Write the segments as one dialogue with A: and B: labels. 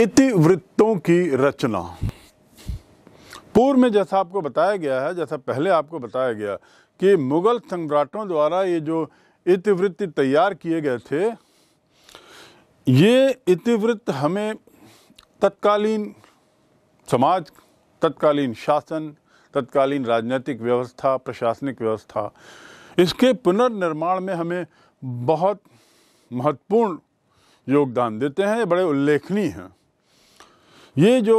A: इतिवृत्तों की रचना पूर्व में जैसा आपको बताया गया है जैसा पहले आपको बताया गया कि मुग़ल सम्राटों द्वारा ये जो इतिवृत्त तैयार किए गए थे ये इतिवृत्त हमें तत्कालीन समाज तत्कालीन शासन तत्कालीन राजनीतिक व्यवस्था प्रशासनिक व्यवस्था इसके पुनर्निर्माण में हमें बहुत महत्वपूर्ण योगदान देते हैं बड़े उल्लेखनीय हैं ये जो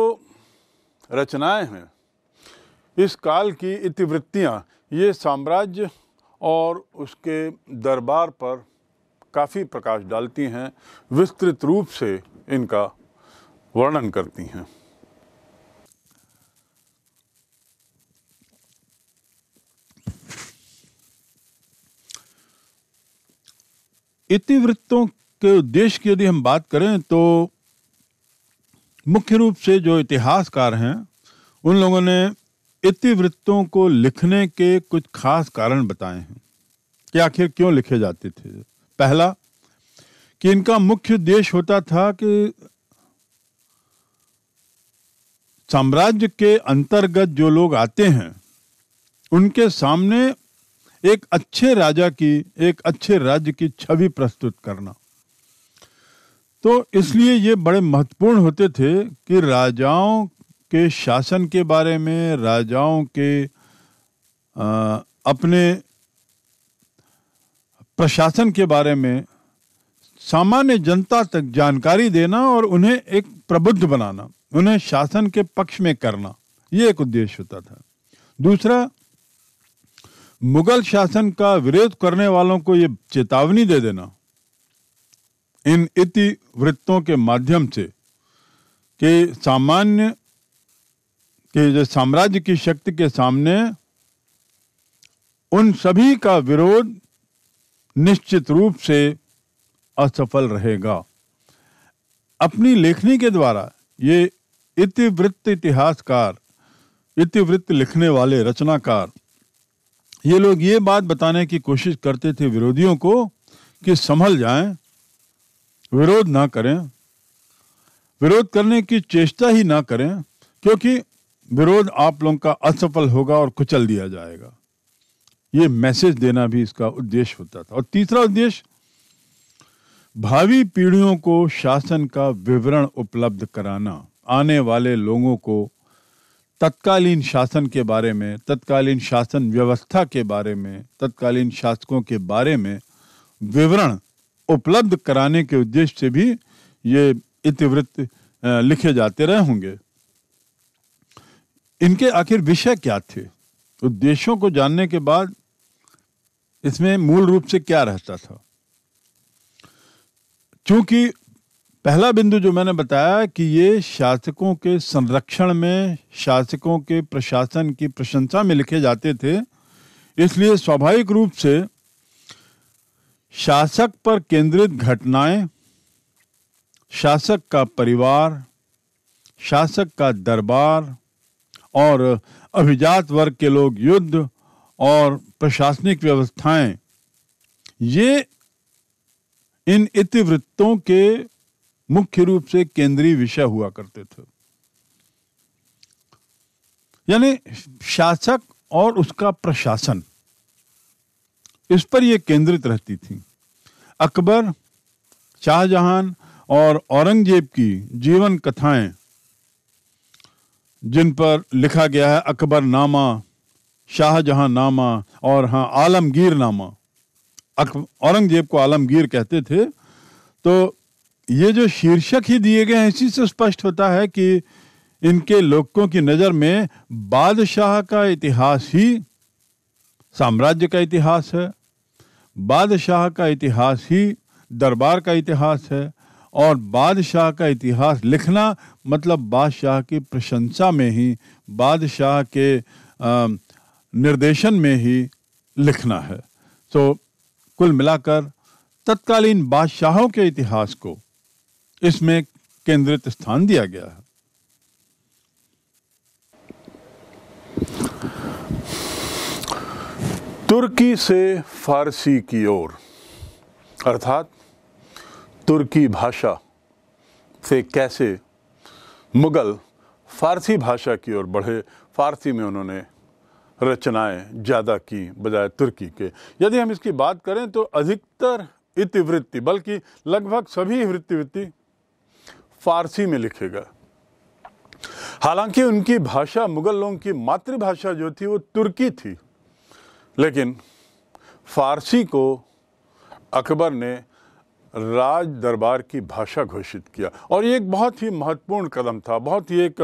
A: रचनाएं हैं इस काल की इतिवृत्तियाँ ये साम्राज्य और उसके दरबार पर काफ़ी प्रकाश डालती हैं विस्तृत रूप से इनका वर्णन करती हैं इतिवृत्तों के उद्देश्य की यदि हम बात करें तो मुख्य रूप से जो इतिहासकार हैं उन लोगों ने इतिवृत्तों को लिखने के कुछ खास कारण बताए हैं कि आखिर क्यों लिखे जाते थे पहला कि इनका मुख्य उद्देश्य होता था कि साम्राज्य के अंतर्गत जो लोग आते हैं उनके सामने एक अच्छे राजा की एक अच्छे राज्य की छवि प्रस्तुत करना तो इसलिए ये बड़े महत्वपूर्ण होते थे कि राजाओं के शासन के बारे में राजाओं के आ, अपने प्रशासन के बारे में सामान्य जनता तक जानकारी देना और उन्हें एक प्रबुद्ध बनाना उन्हें शासन के पक्ष में करना ये एक उद्देश्य होता था दूसरा मुगल शासन का विरोध करने वालों को ये चेतावनी दे देना इन इति वृत्तों के माध्यम से कि सामान्य के जो साम्राज्य की शक्ति के सामने उन सभी का विरोध निश्चित रूप से असफल रहेगा अपनी लेखनी के द्वारा ये इतिवृत्त इतिहासकार इतिवृत्त लिखने वाले रचनाकार ये लोग ये बात बताने की कोशिश करते थे विरोधियों को कि संभल जाएं विरोध ना करें विरोध करने की चेष्टा ही ना करें क्योंकि विरोध आप लोगों का असफल होगा और कुचल दिया जाएगा ये मैसेज देना भी इसका उद्देश्य होता था और तीसरा उद्देश्य भावी पीढ़ियों को शासन का विवरण उपलब्ध कराना आने वाले लोगों को तत्कालीन शासन के बारे में तत्कालीन शासन व्यवस्था के बारे में तत्कालीन शासकों के बारे में विवरण उपलब्ध कराने के उद्देश्य से भी ये इतिवृत्त लिखे जाते रहे होंगे इनके आखिर विषय क्या थे उद्देश्यों को जानने के बाद इसमें मूल रूप से क्या रहता था चूंकि पहला बिंदु जो मैंने बताया कि ये शासकों के संरक्षण में शासकों के प्रशासन की प्रशंसा में लिखे जाते थे इसलिए स्वाभाविक रूप से शासक पर केंद्रित घटनाएं शासक का परिवार शासक का दरबार और अभिजात वर्ग के लोग युद्ध और प्रशासनिक व्यवस्थाएं ये इन इतिवृत्तों के मुख्य रूप से केंद्रीय विषय हुआ करते थे यानी शासक और उसका प्रशासन इस पर ये केंद्रित रहती थी अकबर शाहजहां और औरंगजेब की जीवन कथाएं जिन पर लिखा गया है अकबर नामा शाहजहां नामा और हाँ आलमगीर नामा औरंगजेब को आलमगीर कहते थे तो ये जो शीर्षक ही दिए गए हैं इसी से स्पष्ट होता है कि इनके लोगों की नज़र में बादशाह का इतिहास ही साम्राज्य का इतिहास है बादशाह का इतिहास ही दरबार का इतिहास है और बादशाह का इतिहास लिखना मतलब बादशाह की प्रशंसा में ही बादशाह के निर्देशन में ही लिखना है तो कुल मिलाकर तत्कालीन बादशाहों के इतिहास को इसमें केंद्रित स्थान दिया गया है तुर्की से फारसी की ओर अर्थात तुर्की भाषा से कैसे मुग़ल फारसी भाषा की ओर बढ़े फारसी में उन्होंने रचनाएं ज़्यादा की बजाय तुर्की के यदि हम इसकी बात करें तो अधिकतर इतिवृत्ति बल्कि लगभग सभी वृत्तिवृत्ति फारसी में लिखे गए हालांकि उनकी भाषा मुग़ल लोगों की मातृभाषा जो थी वो तुर्की थी लेकिन फारसी को अकबर ने राज दरबार की भाषा घोषित किया और ये एक बहुत ही महत्वपूर्ण कदम था बहुत ही एक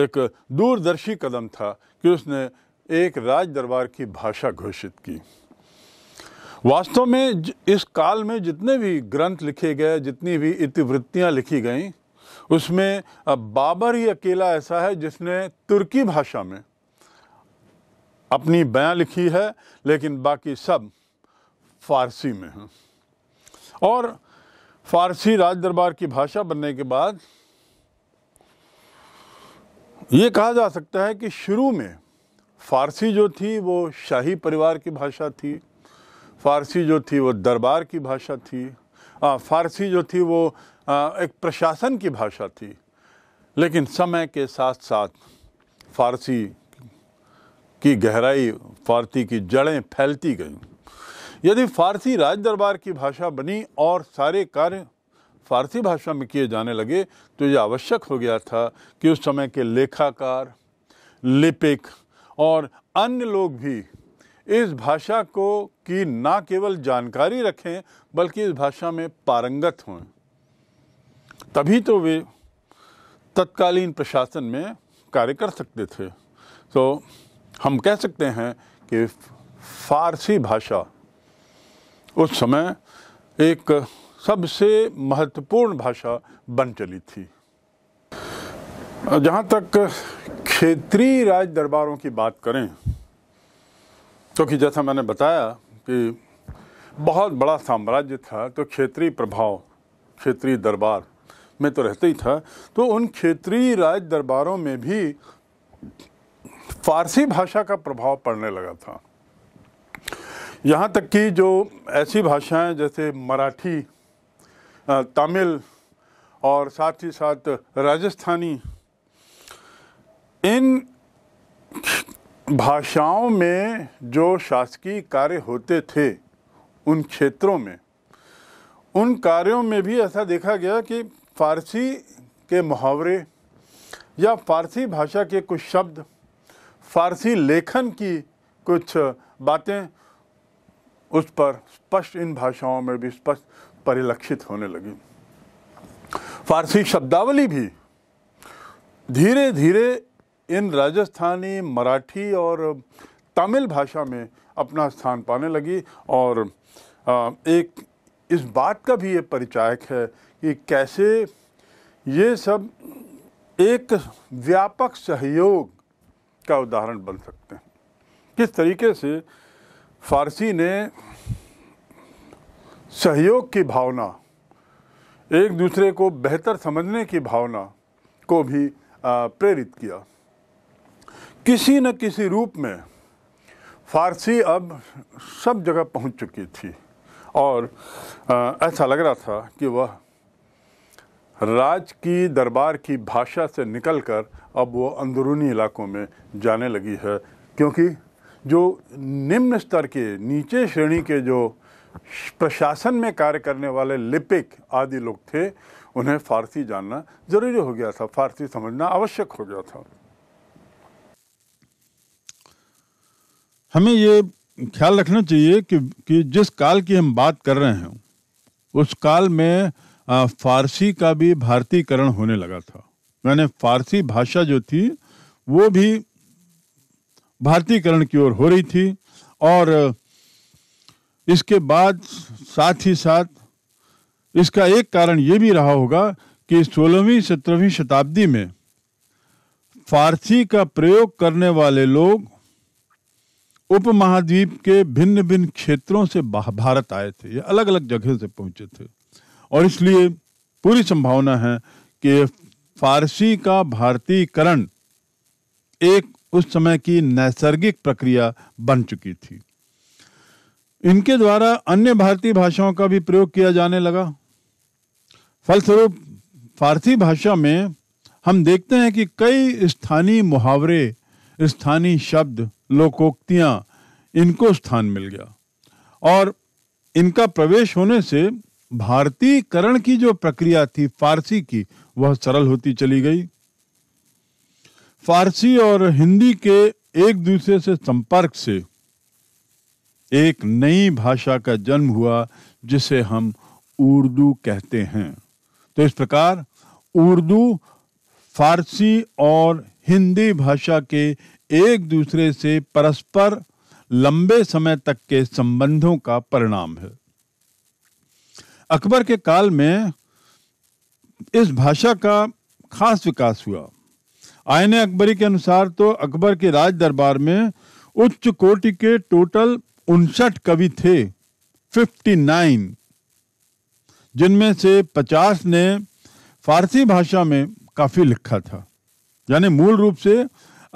A: एक दूरदर्शी कदम था कि उसने एक राज दरबार की भाषा घोषित की वास्तव में इस काल में जितने भी ग्रंथ लिखे गए जितनी भी इतिवृत्तियाँ लिखी गईं उसमें बाबर ही अकेला ऐसा है जिसने तुर्की भाषा में अपनी बयां लिखी है लेकिन बाकी सब फारसी में हैं और फारसी राज दरबार की भाषा बनने के बाद ये कहा जा सकता है कि शुरू में फारसी जो थी वो शाही परिवार की भाषा थी फारसी जो थी वो दरबार की भाषा थी आ, फारसी जो थी वो आ, एक प्रशासन की भाषा थी लेकिन समय के साथ साथ फारसी की गहराई फारसी की जड़ें फैलती गईं यदि फारसी राज दरबार की भाषा बनी और सारे कार्य फारसी भाषा में किए जाने लगे तो यह आवश्यक हो गया था कि उस समय के लेखाकार लिपिक और अन्य लोग भी इस भाषा को की ना केवल जानकारी रखें बल्कि इस भाषा में पारंगत हों तभी तो वे तत्कालीन प्रशासन में कार्य कर सकते थे तो हम कह सकते हैं कि फारसी भाषा उस समय एक सबसे महत्वपूर्ण भाषा बन चली थी जहाँ तक क्षेत्रीय राज दरबारों की बात करें क्योंकि तो जैसा मैंने बताया कि बहुत बड़ा साम्राज्य था तो क्षेत्रीय प्रभाव क्षेत्रीय दरबार में तो रहते ही था तो उन क्षेत्रीय राज दरबारों में भी फारसी भाषा का प्रभाव पड़ने लगा था यहाँ तक कि जो ऐसी भाषाएं जैसे मराठी तमिल और साथ ही साथ राजस्थानी इन भाषाओं में जो शासकीय कार्य होते थे उन क्षेत्रों में उन कार्यों में भी ऐसा देखा गया कि फारसी के मुहावरे या फारसी भाषा के कुछ शब्द फारसी लेखन की कुछ बातें उस पर स्पष्ट इन भाषाओं में भी स्पष्ट परिलक्षित होने लगी फारसी शब्दावली भी धीरे धीरे इन राजस्थानी मराठी और तमिल भाषा में अपना स्थान पाने लगी और एक इस बात का भी ये परिचायक है कि कैसे ये सब एक व्यापक सहयोग का उदाहरण बन सकते हैं किस तरीके से फारसी ने सहयोग की भावना एक दूसरे को बेहतर समझने की भावना को भी प्रेरित किया किसी न किसी रूप में फारसी अब सब जगह पहुंच चुकी थी और ऐसा लग रहा था कि वह राज की दरबार की भाषा से निकलकर अब वो अंदरूनी इलाकों में जाने लगी है क्योंकि जो निम्न स्तर के नीचे श्रेणी के जो प्रशासन में कार्य करने वाले लिपिक आदि लोग थे उन्हें फारसी जानना ज़रूरी हो गया था फारसी समझना आवश्यक हो गया था हमें ये ख्याल रखना चाहिए कि कि जिस काल की हम बात कर रहे हैं उस काल में फारसी का भी भारतीकरण होने लगा था यानी फारसी भाषा जो थी वो भी भारतीकरण की ओर हो रही थी और इसके बाद साथ ही साथ इसका एक कारण ये भी रहा होगा कि सोलहवीं सत्रहवीं शताब्दी में फारसी का प्रयोग करने वाले लोग उपमहाद्वीप के भिन्न भिन्न क्षेत्रों से भारत आए थे या अलग अलग जगह से पहुंचे थे और इसलिए पूरी संभावना है कि फारसी का भारतीकरण एक उस समय की नैसर्गिक प्रक्रिया बन चुकी थी इनके द्वारा अन्य भारतीय भाषाओं का भी प्रयोग किया जाने लगा फलस्वरूप फारसी भाषा में हम देखते हैं कि कई स्थानीय मुहावरे स्थानीय शब्द लोकोक्तियां इनको स्थान मिल गया और इनका प्रवेश होने से भारतीयकरण की जो प्रक्रिया थी फारसी की वह सरल होती चली गई फारसी और हिंदी के एक दूसरे से संपर्क से एक नई भाषा का जन्म हुआ जिसे हम उर्दू कहते हैं तो इस प्रकार उर्दू फारसी और हिंदी भाषा के एक दूसरे से परस्पर लंबे समय तक के संबंधों का परिणाम है अकबर के काल में इस भाषा का खास विकास हुआ आयने अकबरी के अनुसार तो अकबर के राज दरबार में उच्च कोटि के टोटल उनसठ कवि थे 59 जिनमें से 50 ने फारसी भाषा में काफ़ी लिखा था यानी मूल रूप से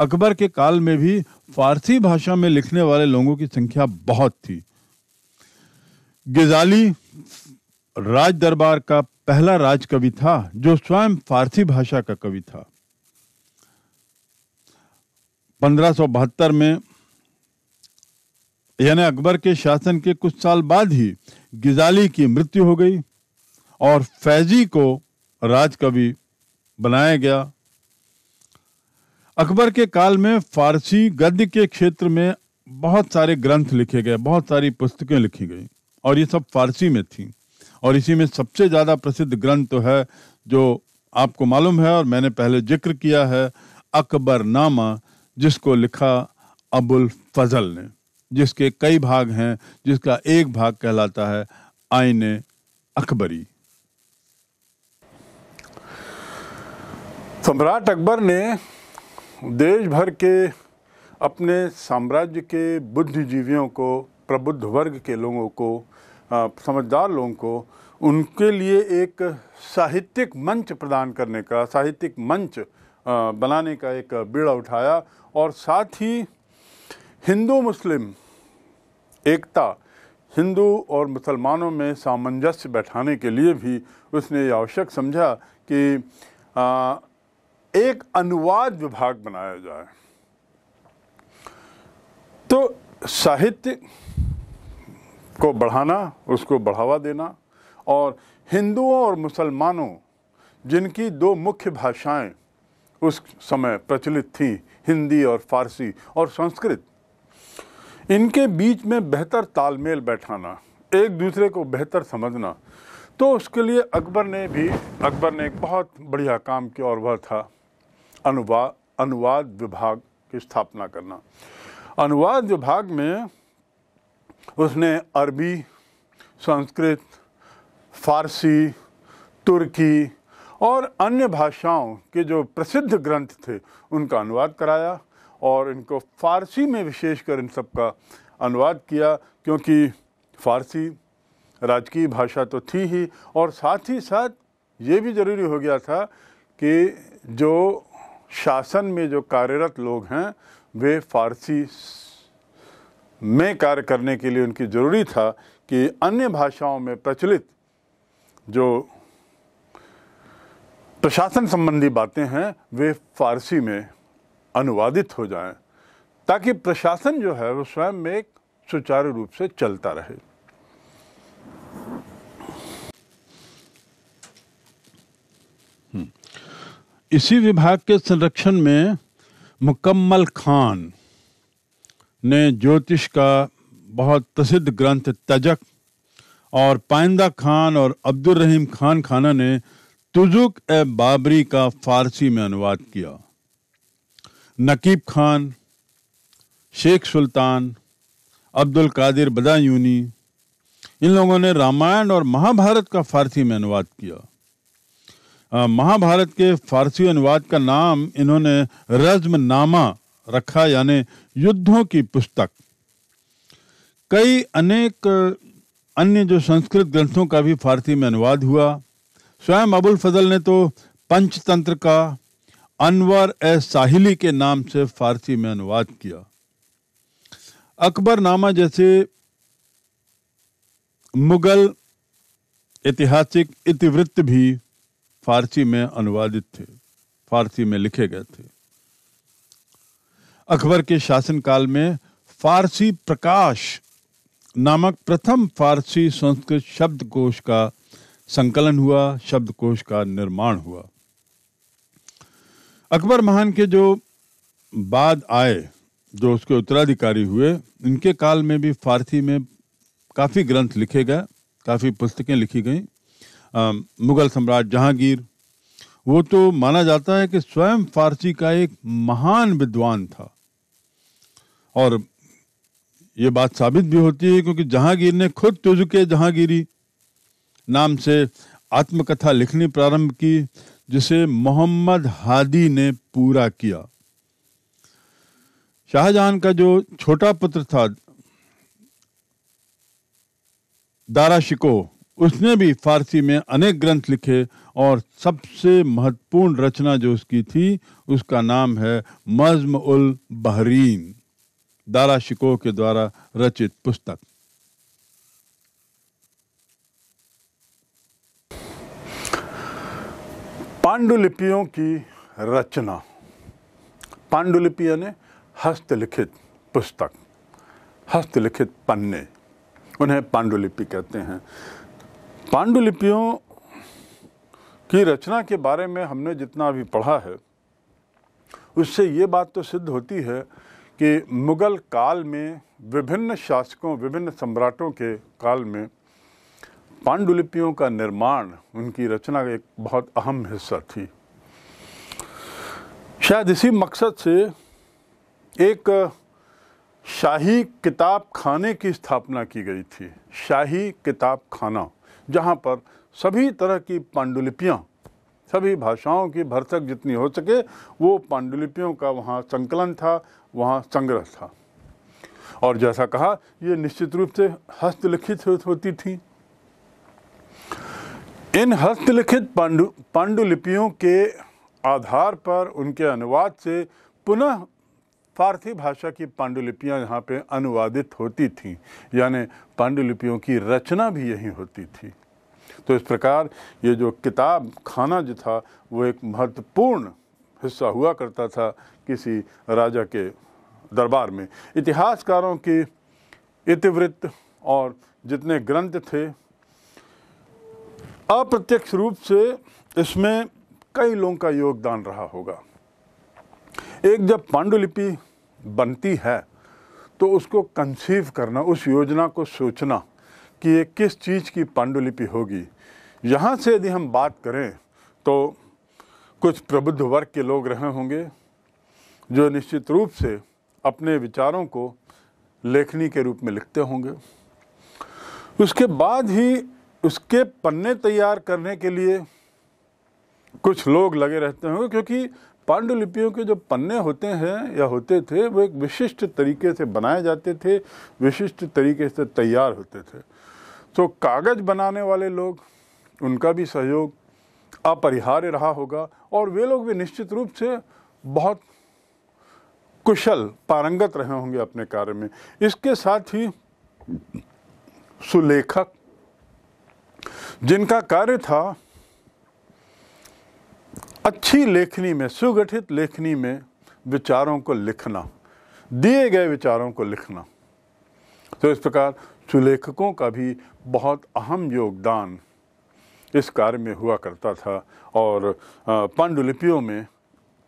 A: अकबर के काल में भी फारसी भाषा में लिखने वाले लोगों की संख्या बहुत थी गिजाली राज दरबार का पहला राज कवि था जो स्वयं फारसी भाषा का कवि था पंद्रह में यानी अकबर के शासन के कुछ साल बाद ही गिजाली की मृत्यु हो गई और फैजी को राजकवि बनाया गया अकबर के काल में फारसी गद्य के क्षेत्र में बहुत सारे ग्रंथ लिखे गए बहुत सारी पुस्तकें लिखी गई और ये सब फारसी में थीं और इसी में सबसे ज़्यादा प्रसिद्ध ग्रंथ तो है जो आपको मालूम है और मैंने पहले जिक्र किया है अकबरनामा जिसको लिखा अबुल फजल ने जिसके कई भाग हैं जिसका एक भाग कहलाता है आईने अकबरी सम्राट अकबर ने देश भर के अपने साम्राज्य के बुद्धिजीवियों को प्रबुद्ध वर्ग के लोगों को समझदार लोगों को उनके लिए एक साहित्यिक मंच प्रदान करने का साहित्यिक मंच बनाने का एक बीड़ा उठाया और साथ ही हिंदू मुस्लिम एकता हिंदू और मुसलमानों में सामंजस्य बैठाने के लिए भी उसने ये आवश्यक समझा कि एक अनुवाद विभाग बनाया जाए तो साहित्य को बढ़ाना उसको बढ़ावा देना और हिंदुओं और मुसलमानों जिनकी दो मुख्य भाषाएं उस समय प्रचलित थीं हिंदी और फारसी और संस्कृत इनके बीच में बेहतर तालमेल बैठाना एक दूसरे को बेहतर समझना तो उसके लिए अकबर ने भी अकबर ने एक बहुत बढ़िया काम किया और वह था अनुवाद अनुवाद विभाग की स्थापना करना अनुवाद विभाग में उसने अरबी संस्कृत फारसी तुर्की और अन्य भाषाओं के जो प्रसिद्ध ग्रंथ थे उनका अनुवाद कराया और इनको फारसी में विशेषकर इन सब का अनुवाद किया क्योंकि फारसी राजकीय भाषा तो थी ही और साथ ही साथ ये भी ज़रूरी हो गया था कि जो शासन में जो कार्यरत लोग हैं वे फारसी में कार्य करने के लिए उनकी ज़रूरी था कि अन्य भाषाओं में प्रचलित जो प्रशासन संबंधी बातें हैं वे फारसी में अनुवादित हो जाएं ताकि प्रशासन जो है वो स्वयं में एक सुचारू रूप से चलता रहे हम्म। इसी विभाग के संरक्षण में मुकम्मल खान ने ज्योतिष का बहुत प्रसिद्ध ग्रंथ तजक और पाइंदा खान और अब्दुल रहीम खान खाना ने तुजुक ए बाबरी का फारसी में अनुवाद किया नकीब खान शेख सुल्तान अब्दुल कादिर बदायूनी इन लोगों ने रामायण और महाभारत का फारसी में अनुवाद किया महाभारत के फारसी अनुवाद का नाम इन्होंने नामा रखा यानी युद्धों की पुस्तक कई अनेक अन्य जो संस्कृत ग्रंथों का भी फारसी में अनुवाद हुआ स्वयं अबुल फजल ने तो पंचतंत्र का अनवर ए साहिली के नाम से फारसी में अनुवाद किया अकबरनामा जैसे मुगल ऐतिहासिक इतिवृत्त भी फारसी में अनुवादित थे फारसी में लिखे गए थे अकबर के शासनकाल में फारसी प्रकाश नामक प्रथम फारसी संस्कृत शब्दकोश का संकलन हुआ शब्दकोश का निर्माण हुआ अकबर महान के जो बाद आए जो उसके उत्तराधिकारी हुए इनके काल में भी फारसी में काफ़ी ग्रंथ लिखे गए काफ़ी पुस्तकें लिखी गई मुगल सम्राट जहांगीर वो तो माना जाता है कि स्वयं फारसी का एक महान विद्वान था और ये बात साबित भी होती है क्योंकि जहांगीर ने खुद तुझके जहांगीरी नाम से आत्मकथा लिखनी प्रारंभ की जिसे मोहम्मद हादी ने पूरा किया शाहजहां का जो छोटा पुत्र था दारा शिकोह उसने भी फारसी में अनेक ग्रंथ लिखे और सबसे महत्वपूर्ण रचना जो उसकी थी उसका नाम है मज़म उल बहरीन दारा शिको के द्वारा रचित पुस्तक पांडुलिपियों की रचना पांडुलिपि यानी हस्तलिखित पुस्तक हस्तलिखित पन्ने उन्हें पांडुलिपि कहते हैं पांडुलिपियों की रचना के बारे में हमने जितना अभी पढ़ा है उससे ये बात तो सिद्ध होती है कि मुग़ल काल में विभिन्न शासकों विभिन्न सम्राटों के काल में पांडुलिपियों का निर्माण उनकी रचना का एक बहुत अहम हिस्सा थी शायद इसी मकसद से एक शाही किताब खाने की स्थापना की गई थी शाही किताब खाना जहाँ पर सभी तरह की पांडुलिपियाँ सभी भाषाओं की भरसक जितनी हो सके वो पांडुलिपियों का वहाँ संकलन था वहाँ संग्रह था और जैसा कहा ये निश्चित रूप से हस्तलिखित होती थी इन हस्तलिखित पांडु पांडुलिपियों के आधार पर उनके अनुवाद से पुनः फारसी भाषा की पांडुलिपियाँ यहाँ पे अनुवादित होती थीं यानी पांडुलिपियों की रचना भी यही होती थी तो इस प्रकार ये जो किताब खाना जो था वो एक महत्वपूर्ण हिस्सा हुआ करता था किसी राजा के दरबार में इतिहासकारों की इतिवृत्त और जितने ग्रंथ थे अप्रत्यक्ष रूप से इसमें कई लोगों का योगदान रहा होगा एक जब पांडुलिपि बनती है तो उसको कंसीव करना उस योजना को सोचना कि ये किस चीज़ की पांडुलिपि होगी यहाँ से यदि हम बात करें तो कुछ प्रबुद्ध वर्ग के लोग रहे होंगे जो निश्चित रूप से अपने विचारों को लेखनी के रूप में लिखते होंगे उसके बाद ही उसके पन्ने तैयार करने के लिए कुछ लोग लगे रहते होंगे क्योंकि पांडुलिपियों के जो पन्ने होते हैं या होते थे वो एक विशिष्ट तरीके से बनाए जाते थे विशिष्ट तरीके से तैयार होते थे तो कागज़ बनाने वाले लोग उनका भी सहयोग अपरिहार्य रहा होगा और वे लोग भी निश्चित रूप से बहुत कुशल पारंगत रहे होंगे अपने कार्य में इसके साथ ही सुलेखक जिनका कार्य था अच्छी लेखनी में सुगठित लेखनी में विचारों को लिखना दिए गए विचारों को लिखना तो इस प्रकार सुलेखकों का भी बहुत अहम योगदान इस कार्य में हुआ करता था और पांडुलिपियों में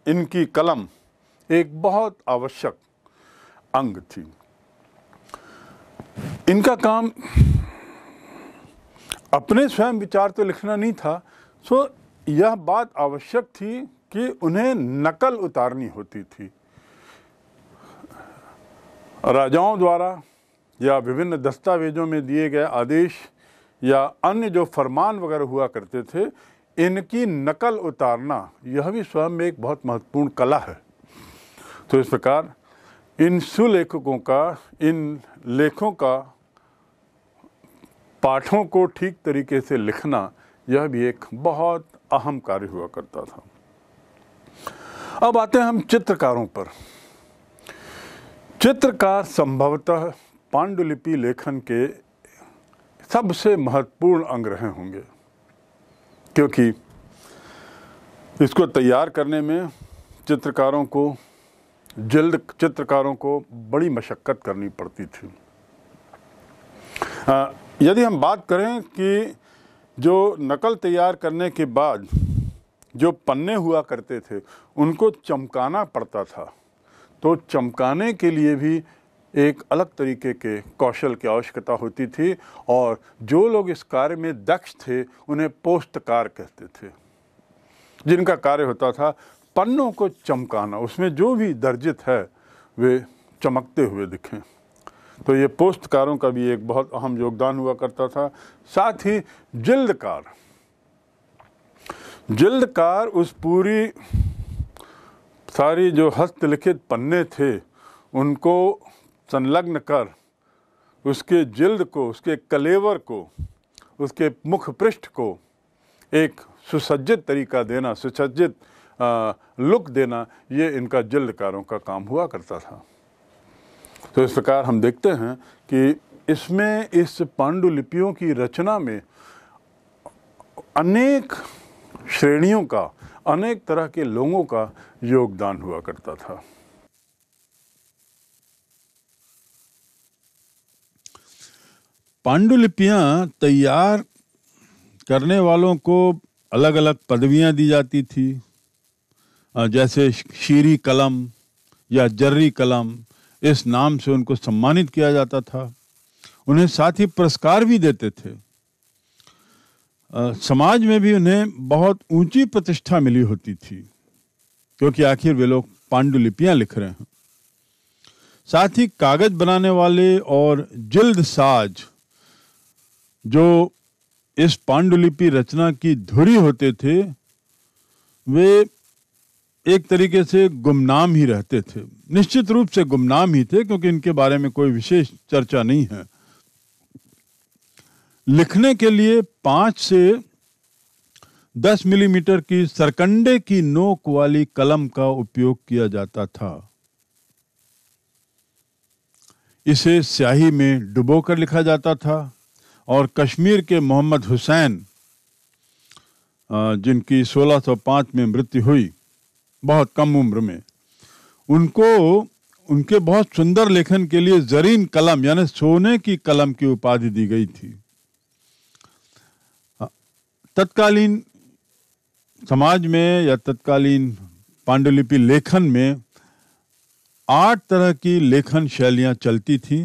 A: इनकी कलम एक बहुत आवश्यक अंग थी इनका काम अपने स्वयं विचार तो लिखना नहीं था सो यह बात आवश्यक थी कि उन्हें नकल उतारनी होती थी राजाओं द्वारा या विभिन्न दस्तावेजों में दिए गए आदेश या अन्य जो फरमान वगैरह हुआ करते थे इनकी नकल उतारना यह भी स्वयं में एक बहुत महत्वपूर्ण कला है तो इस प्रकार इन सुलेखकों का इन लेखों का पाठों को ठीक तरीके से लिखना यह भी एक बहुत अहम कार्य हुआ करता था अब आते हैं हम चित्रकारों पर चित्रकार संभवतः पांडुलिपि लेखन के सबसे महत्वपूर्ण अंग रहे होंगे क्योंकि इसको तैयार करने में चित्रकारों को जल्द चित्रकारों को बड़ी मशक्क़त करनी पड़ती थी आ, यदि हम बात करें कि जो नकल तैयार करने के बाद जो पन्ने हुआ करते थे उनको चमकाना पड़ता था तो चमकाने के लिए भी एक अलग तरीके के कौशल की आवश्यकता होती थी और जो लोग इस कार्य में दक्ष थे उन्हें पोस्तकार कहते थे जिनका कार्य होता था पन्नों को चमकाना उसमें जो भी दर्जित है वे चमकते हुए दिखें तो ये पोस्तकारों का भी एक बहुत अहम योगदान हुआ करता था साथ ही जिल्दकार जिल्दकार उस पूरी सारी जो हस्तलिखित पन्ने थे उनको संलग्न कर उसके जिल्द को उसके कलेवर को उसके मुख पृष्ठ को एक सुसज्जित तरीका देना सुसज्जित लुक देना ये इनका जिल्दकारों का काम हुआ करता था तो इस प्रकार हम देखते हैं कि इसमें इस पांडुलिपियों की रचना में अनेक श्रेणियों का अनेक तरह के लोगों का योगदान हुआ करता था पांडुलिपियां तैयार करने वालों को अलग अलग पदवियां दी जाती थी जैसे शीरी कलम या जर्री कलम इस नाम से उनको सम्मानित किया जाता था उन्हें साथ ही पुरस्कार भी देते थे आ, समाज में भी उन्हें बहुत ऊंची प्रतिष्ठा मिली होती थी क्योंकि आखिर वे लोग पांडुलिपियां लिख रहे हैं साथ ही कागज बनाने वाले और जिल्द साज जो इस पांडुलिपि रचना की धुरी होते थे वे एक तरीके से गुमनाम ही रहते थे निश्चित रूप से गुमनाम ही थे क्योंकि इनके बारे में कोई विशेष चर्चा नहीं है लिखने के लिए पांच से दस मिलीमीटर की सरकंडे की नोक वाली कलम का उपयोग किया जाता था इसे स्याही में डुबोकर लिखा जाता था और कश्मीर के मोहम्मद हुसैन जिनकी 1605 में मृत्यु हुई बहुत कम उम्र में उनको उनके बहुत सुंदर लेखन के लिए जरीन कलम यानी सोने की कलम की उपाधि दी गई थी तत्कालीन समाज में या तत्कालीन पांडुलिपि लेखन में आठ तरह की लेखन शैलियां चलती थीं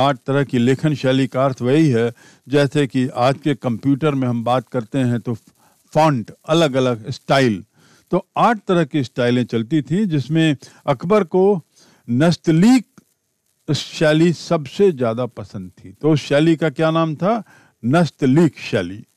A: आठ तरह की लेखन शैली का अर्थ वही है जैसे कि आज के कंप्यूटर में हम बात करते हैं तो फॉन्ट अलग अलग स्टाइल तो आठ तरह की स्टाइलें चलती थी जिसमें अकबर को नस्तलीक शैली सबसे ज़्यादा पसंद थी तो उस शैली का क्या नाम था नस्तलीक शैली